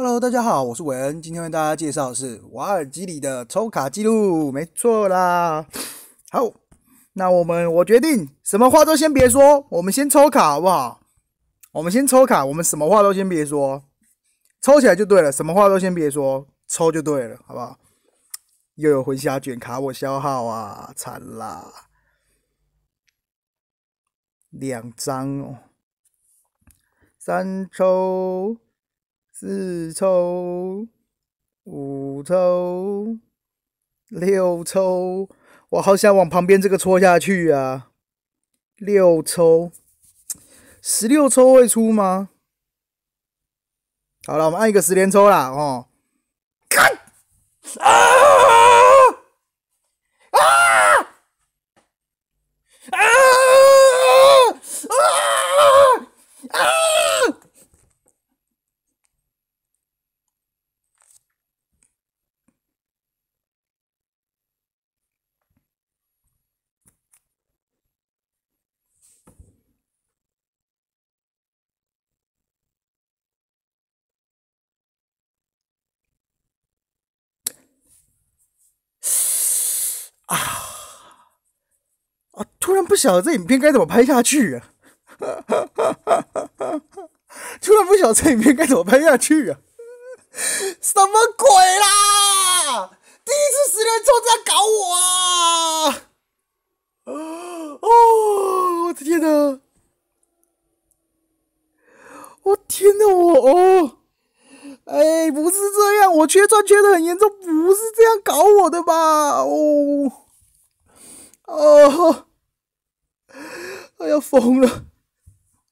Hello，大家好，我是韦恩，今天为大家介绍的是瓦尔基里的抽卡记录，没错啦。好，那我们我决定，什么话都先别说，我们先抽卡好不好？我们先抽卡，我们什么话都先别说，抽起来就对了，什么话都先别说，抽就对了，好不好？又有魂虾卷卡，我消耗啊，惨啦！两张哦，三抽。四抽，五抽，六抽，我好想往旁边这个戳下去啊！六抽，十六抽会出吗？好了，我们按一个十连抽啦，哦！不晓得这影片该怎么拍下去啊！突然不晓得这影片该怎么拍下去啊！什么鬼啦！第一次十连抽这样搞我！啊！哦，我的天哪！我天哪！我哦！哎，不是这样，我缺钻缺的很严重，不是这样搞我的吧？哦哦。要疯了，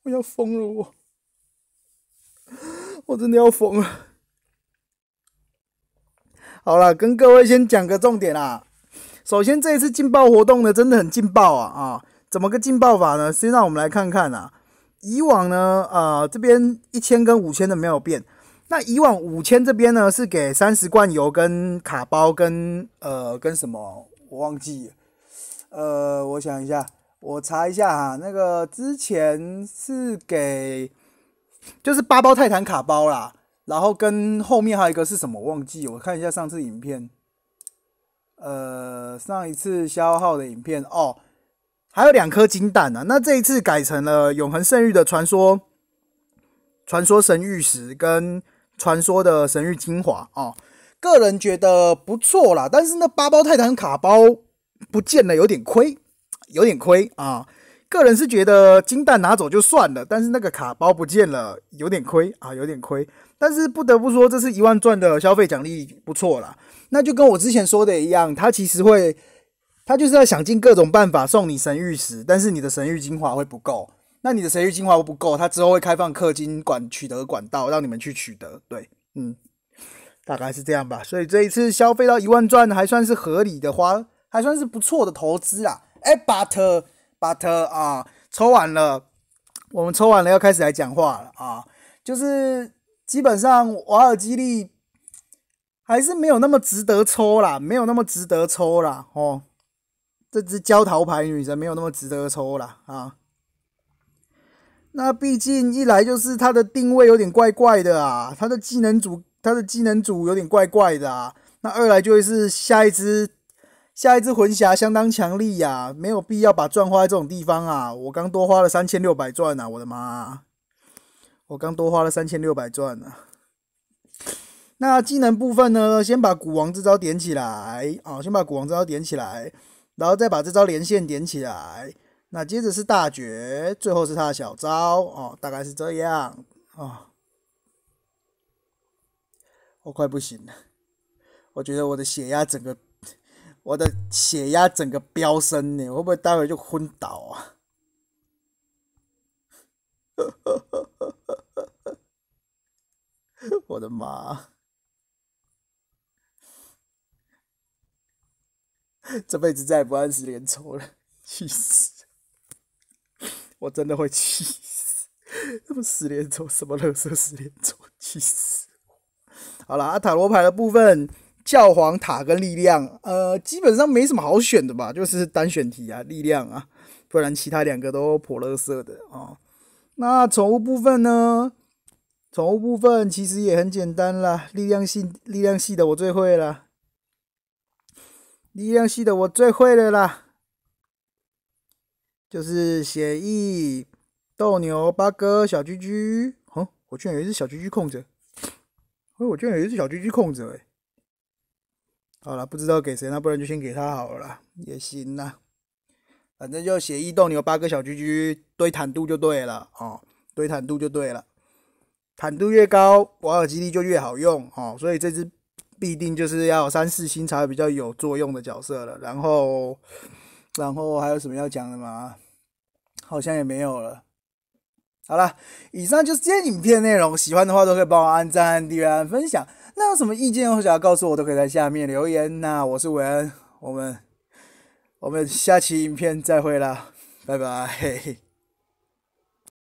我要疯了，我我真的要疯了。好了，跟各位先讲个重点啦。首先，这一次劲爆活动呢，真的很劲爆啊啊！怎么个劲爆法呢？先让我们来看看啊。以往呢，呃，这边一千跟五千的没有变。那以往五千这边呢，是给三十罐油跟卡包跟呃跟什么？我忘记。呃，我想一下。我查一下哈，那个之前是给就是八包泰坦卡包啦，然后跟后面还有一个是什么？忘记，我看一下上次影片。呃，上一次消耗的影片哦，还有两颗金蛋呢。那这一次改成了永恒圣域的传说，传说神玉石跟传说的神域精华哦。个人觉得不错啦，但是那八包泰坦卡包不见了，有点亏。有点亏啊，个人是觉得金蛋拿走就算了，但是那个卡包不见了，有点亏啊，有点亏。但是不得不说，这次一万钻的消费奖励不错了。那就跟我之前说的一样，他其实会，他就是要想尽各种办法送你神域石，但是你的神域精华会不够。那你的神域精华不够，他之后会开放氪金管取得管道让你们去取得。对，嗯，大概是这样吧。所以这一次消费到一万钻还算是合理的花，还算是不错的投资啊。哎，but but 啊，抽完了，我们抽完了，要开始来讲话了啊。就是基本上瓦尔基利还是没有那么值得抽啦，没有那么值得抽啦哦。这只焦桃牌女神没有那么值得抽啦啊。那毕竟一来就是它的定位有点怪怪的啊，它的技能组它的技能组有点怪怪的啊。那二来就是下一只。下一只魂侠相当强力呀，没有必要把钻花在这种地方啊！我刚多花了三千六百钻呐，我的妈！我刚多花了三千六百钻呢。那技能部分呢？先把古王这招点起来，啊，先把古王这招点起来，然后再把这招连线点起来。那接着是大绝，最后是他的小招，哦，大概是这样，哦。我快不行了，我觉得我的血压整个。我的血压整个飙升呢，会不会待会就昏倒啊？我的妈！这辈子再也不按十连抽了，气死！我真的会气死！什么十连抽，什么垃圾十连抽，气死！好了，阿塔罗牌的部分。教皇塔跟力量，呃，基本上没什么好选的吧，就是单选题啊，力量啊，不然其他两个都颇乐色的啊。那宠物部分呢？宠物部分其实也很简单啦，力量系、力量系的我最会了，力量系的我最会的啦，就是写意斗牛、八哥、小居居，哼，我居然有一只小蛐蛐空着，哎，我居然有一只小居居空着哎我居然有一只小居居空着哎好了，不知道给谁，那不然就先给他好了，也行呐。反正就写一斗牛八个小橘居堆坦度就对了哦，堆坦度就对了，坦度越高，瓦尔基地就越好用哦。所以这只必定就是要三四星才比较有作用的角色了。然后，然后还有什么要讲的吗？好像也没有了。好了，以上就是今天影片内容。喜欢的话都可以帮我按赞、订阅、按分享。那有什么意见或者要告诉我，都可以在下面留言那我是文，我们我们下期影片再会啦，拜拜。